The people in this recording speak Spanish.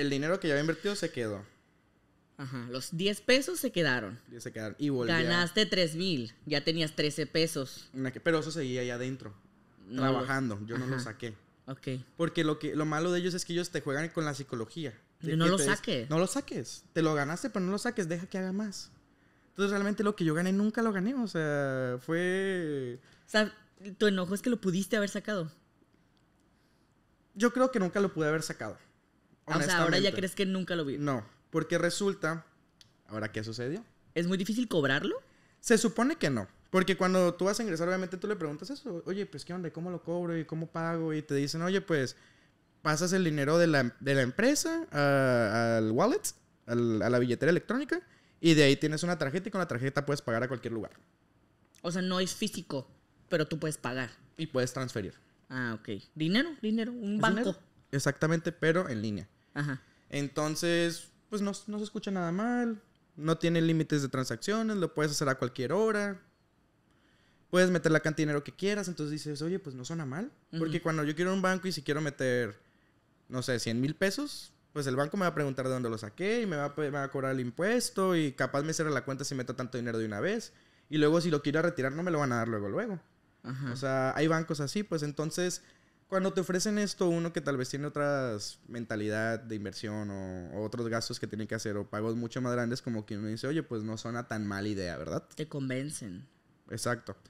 el dinero que ya había invertido se quedó. Ajá, los 10 pesos se quedaron. se quedaron. Y volvieron. Ganaste 3 mil, ya tenías 13 pesos. Pero eso seguía ahí adentro, trabajando. Yo no lo saqué. Ok. Porque lo, que, lo malo de ellos es que ellos te juegan con la psicología. no lo saques. No lo saques. Te lo ganaste, pero no lo saques. Deja que haga más. Entonces, realmente lo que yo gané nunca lo gané. O sea, fue. O sea, tu enojo es que lo pudiste haber sacado. Yo creo que nunca lo pude haber sacado. O sea, ahora ya crees que nunca lo vi. No, porque resulta. ¿Ahora qué sucedió? ¿Es muy difícil cobrarlo? Se supone que no. Porque cuando tú vas a ingresar, obviamente tú le preguntas eso. Oye, pues qué onda, ¿cómo lo cobro y cómo pago? Y te dicen, oye, pues pasas el dinero de la, empresa al wallet, a la billetera electrónica, y de ahí tienes una tarjeta y con la tarjeta puedes pagar a cualquier lugar. O sea, no es físico, pero tú puedes pagar. Y puedes transferir. Ah, ok. Dinero, dinero, un banco. Exactamente, pero en línea. Entonces, pues no, se escucha nada mal, no tiene límites de transacciones, lo puedes hacer a cualquier hora. Puedes meter la cantidad de dinero que quieras, entonces dices, oye, pues no suena mal. Porque cuando yo quiero un banco y si quiero meter, no sé, 100 mil pesos, pues el banco me va a preguntar de dónde lo saqué y me va, a, cobrar el impuesto y capaz me cierra la cuenta si meto tanto dinero de una vez. Y luego si lo quiero retirar no me lo van a dar luego, luego. Ajá. O sea, hay bancos así, pues entonces cuando te ofrecen esto, uno que tal vez tiene otra mentalidad de inversión o, otros gastos que tiene que hacer o pagos mucho más grandes, como quien me dice, oye, pues no suena tan mala idea, ¿verdad? Te convencen. Exacto.